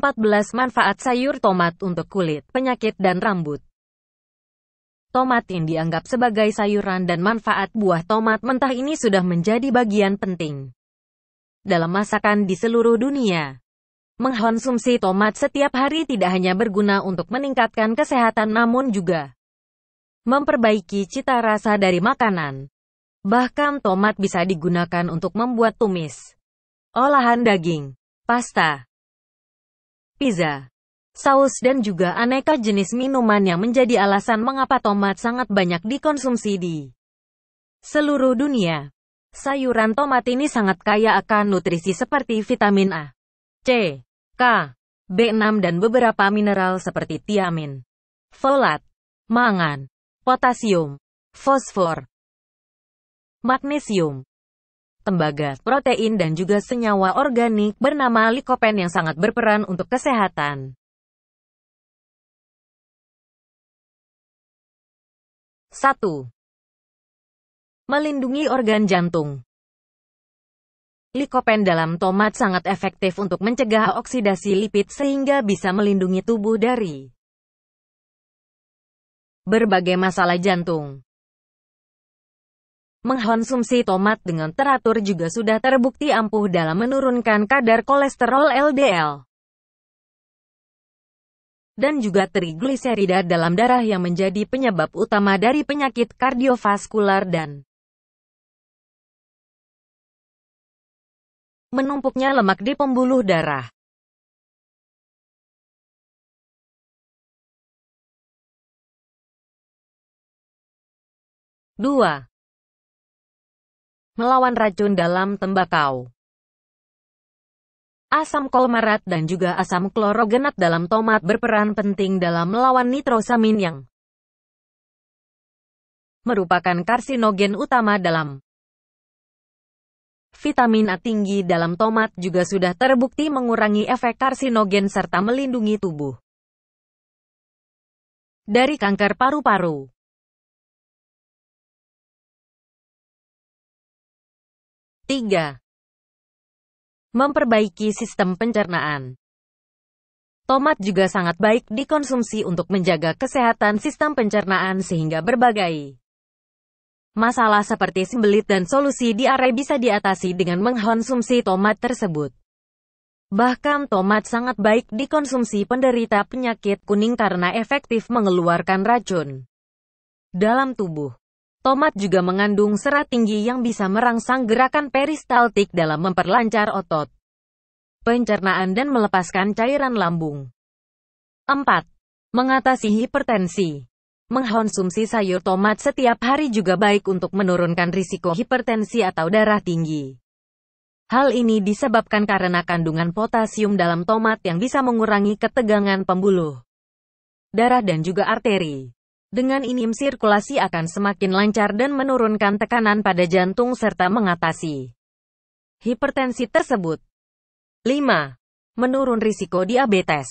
14 manfaat sayur tomat untuk kulit, penyakit dan rambut. Tomat yang dianggap sebagai sayuran dan manfaat buah tomat mentah ini sudah menjadi bagian penting dalam masakan di seluruh dunia. Mengkonsumsi tomat setiap hari tidak hanya berguna untuk meningkatkan kesehatan namun juga memperbaiki cita rasa dari makanan. Bahkan tomat bisa digunakan untuk membuat tumis, olahan daging, pasta, pizza, saus dan juga aneka jenis minuman yang menjadi alasan mengapa tomat sangat banyak dikonsumsi di seluruh dunia. Sayuran tomat ini sangat kaya akan nutrisi seperti vitamin A, C, K, B6 dan beberapa mineral seperti tiamin, folat, mangan, potasium, fosfor, magnesium, tembaga, protein dan juga senyawa organik bernama likopen yang sangat berperan untuk kesehatan. Satu, Melindungi organ jantung Likopen dalam tomat sangat efektif untuk mencegah oksidasi lipid sehingga bisa melindungi tubuh dari berbagai masalah jantung. Mengkonsumsi tomat dengan teratur juga sudah terbukti ampuh dalam menurunkan kadar kolesterol LDL dan juga trigliserida dalam darah yang menjadi penyebab utama dari penyakit kardiovaskular dan menumpuknya lemak di pembuluh darah. Dua melawan racun dalam tembakau. Asam kolmarat dan juga asam klorogenat dalam tomat berperan penting dalam melawan nitrosamin yang merupakan karsinogen utama dalam Vitamin A tinggi dalam tomat juga sudah terbukti mengurangi efek karsinogen serta melindungi tubuh dari kanker paru-paru. 3. Memperbaiki sistem pencernaan. Tomat juga sangat baik dikonsumsi untuk menjaga kesehatan sistem pencernaan sehingga berbagai Masalah seperti sembelit dan solusi diare bisa diatasi dengan mengkonsumsi tomat tersebut. Bahkan tomat sangat baik dikonsumsi penderita penyakit kuning karena efektif mengeluarkan racun dalam tubuh. Tomat juga mengandung serat tinggi yang bisa merangsang gerakan peristaltik dalam memperlancar otot, pencernaan dan melepaskan cairan lambung. 4. Mengatasi hipertensi Mengkonsumsi sayur tomat setiap hari juga baik untuk menurunkan risiko hipertensi atau darah tinggi. Hal ini disebabkan karena kandungan potasium dalam tomat yang bisa mengurangi ketegangan pembuluh darah dan juga arteri. Dengan ini sirkulasi akan semakin lancar dan menurunkan tekanan pada jantung serta mengatasi hipertensi tersebut. 5. Menurun risiko diabetes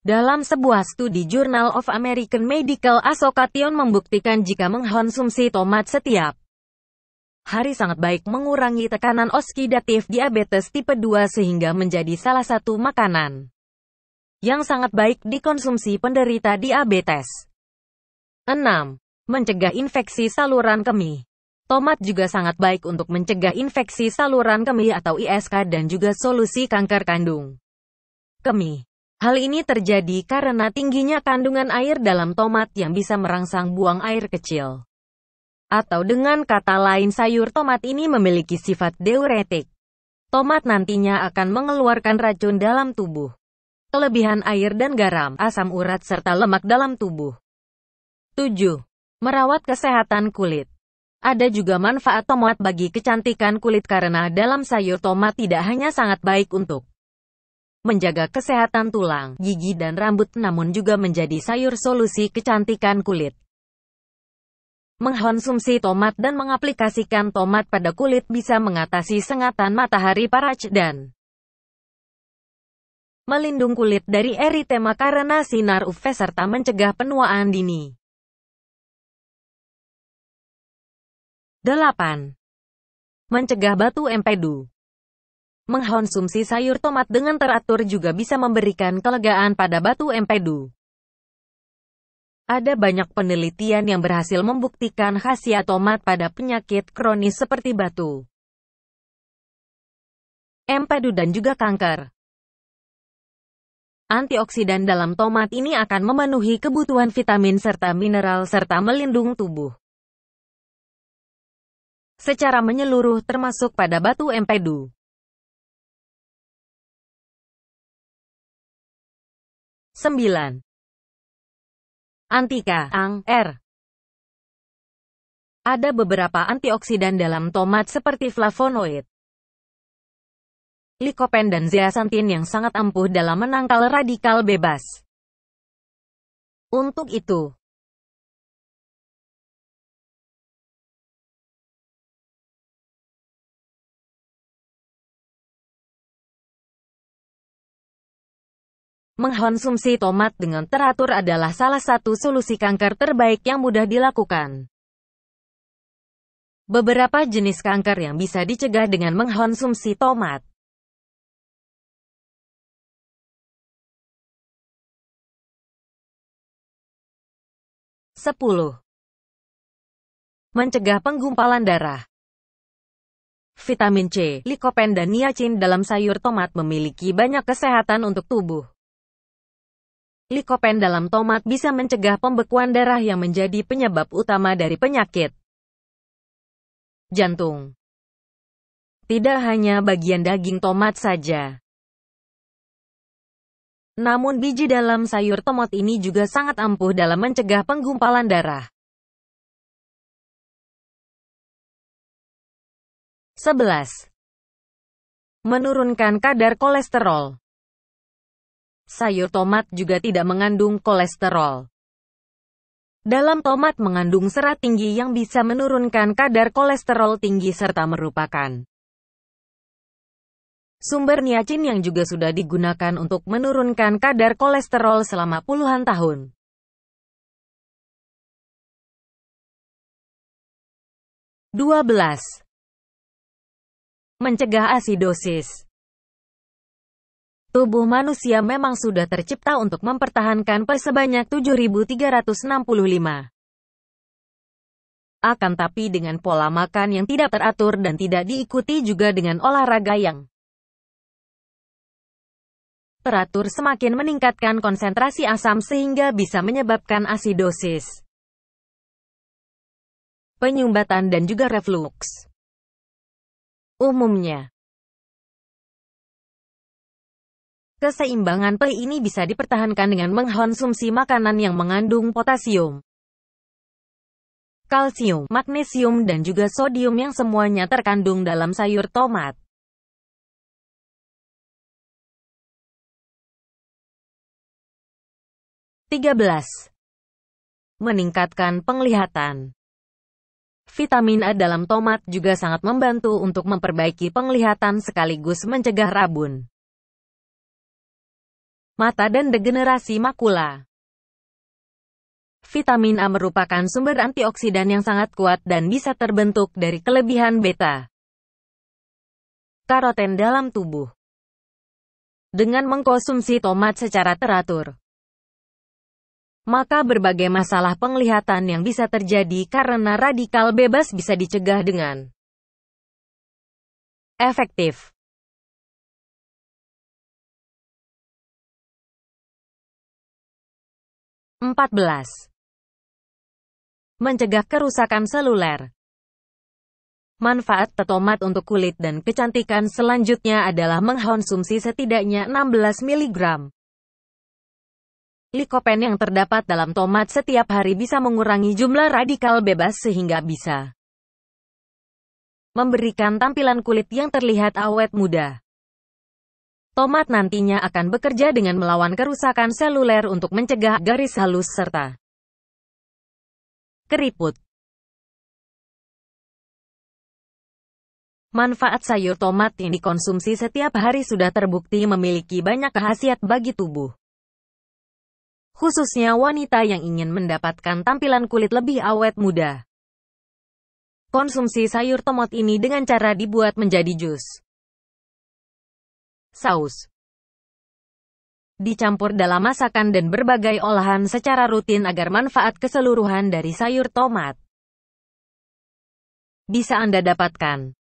dalam sebuah studi Journal of American Medical Association membuktikan jika mengkonsumsi tomat setiap hari sangat baik mengurangi tekanan oksidatif diabetes tipe 2 sehingga menjadi salah satu makanan yang sangat baik dikonsumsi penderita diabetes. 6. Mencegah infeksi saluran kemih. Tomat juga sangat baik untuk mencegah infeksi saluran kemih atau ISK dan juga solusi kanker kandung. Kemih. Hal ini terjadi karena tingginya kandungan air dalam tomat yang bisa merangsang buang air kecil. Atau dengan kata lain sayur tomat ini memiliki sifat diuretik. Tomat nantinya akan mengeluarkan racun dalam tubuh. Kelebihan air dan garam, asam urat serta lemak dalam tubuh 7. Merawat kesehatan kulit. Ada juga manfaat tomat bagi kecantikan kulit karena dalam sayur tomat tidak hanya sangat baik untuk menjaga kesehatan tulang, gigi dan rambut namun juga menjadi sayur solusi kecantikan kulit. Mengkonsumsi tomat dan mengaplikasikan tomat pada kulit bisa mengatasi sengatan matahari parah dan melindung kulit dari eritema karena sinar UV serta mencegah penuaan dini. 8. Mencegah batu empedu Mengkonsumsi sayur tomat dengan teratur juga bisa memberikan kelegaan pada batu empedu. Ada banyak penelitian yang berhasil membuktikan khasiat tomat pada penyakit kronis seperti batu, empedu dan juga kanker. Antioksidan dalam tomat ini akan memenuhi kebutuhan vitamin serta mineral serta melindung tubuh secara menyeluruh termasuk pada batu empedu. Sembilan. Antika Ang R er. ada beberapa antioksidan dalam tomat seperti flavonoid, likopen dan zeaxanthin yang sangat ampuh dalam menangkal radikal bebas. Untuk itu, Mengkonsumsi tomat dengan teratur adalah salah satu solusi kanker terbaik yang mudah dilakukan. Beberapa jenis kanker yang bisa dicegah dengan mengkonsumsi tomat. Sepuluh. Mencegah penggumpalan darah. Vitamin C, likopen dan niacin dalam sayur tomat memiliki banyak kesehatan untuk tubuh. Likopen dalam tomat bisa mencegah pembekuan darah yang menjadi penyebab utama dari penyakit jantung. Tidak hanya bagian daging tomat saja. Namun biji dalam sayur tomat ini juga sangat ampuh dalam mencegah penggumpalan darah. 11. Menurunkan kadar kolesterol Sayur tomat juga tidak mengandung kolesterol. Dalam tomat mengandung serat tinggi yang bisa menurunkan kadar kolesterol tinggi serta merupakan sumber niacin yang juga sudah digunakan untuk menurunkan kadar kolesterol selama puluhan tahun. Dua belas mencegah asidosis. Tubuh manusia memang sudah tercipta untuk mempertahankan PE sebanyak 7.365. Akan tapi dengan pola makan yang tidak teratur dan tidak diikuti juga dengan olahraga yang teratur semakin meningkatkan konsentrasi asam sehingga bisa menyebabkan asidosis, penyumbatan dan juga refluks. Umumnya, Keseimbangan P ini bisa dipertahankan dengan mengkonsumsi makanan yang mengandung potasium, kalsium, magnesium dan juga sodium yang semuanya terkandung dalam sayur tomat. Tiga belas meningkatkan penglihatan. Vitamin A dalam tomat juga sangat membantu untuk memperbaiki penglihatan sekaligus mencegah rabun mata dan degenerasi makula. Vitamin A merupakan sumber antioksidan yang sangat kuat dan bisa terbentuk dari kelebihan beta karoten dalam tubuh. Dengan mengkonsumsi tomat secara teratur, maka berbagai masalah penglihatan yang bisa terjadi karena radikal bebas bisa dicegah dengan efektif. 14. Mencegah kerusakan seluler. Manfaat tomat untuk kulit dan kecantikan selanjutnya adalah mengkonsumsi setidaknya 16 mg. Likopen yang terdapat dalam tomat setiap hari bisa mengurangi jumlah radikal bebas sehingga bisa memberikan tampilan kulit yang terlihat awet muda. Tomat nantinya akan bekerja dengan melawan kerusakan seluler untuk mencegah garis halus serta keriput. Manfaat sayur tomat yang dikonsumsi setiap hari sudah terbukti memiliki banyak khasiat bagi tubuh. Khususnya wanita yang ingin mendapatkan tampilan kulit lebih awet muda. Konsumsi sayur tomat ini dengan cara dibuat menjadi jus saus. Dicampur dalam masakan dan berbagai olahan secara rutin agar manfaat keseluruhan dari sayur tomat bisa Anda dapatkan.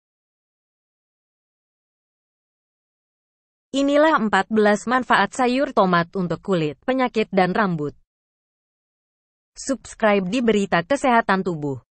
Inilah 14 manfaat sayur tomat untuk kulit, penyakit dan rambut. Subscribe di Berita Kesehatan Tubuh.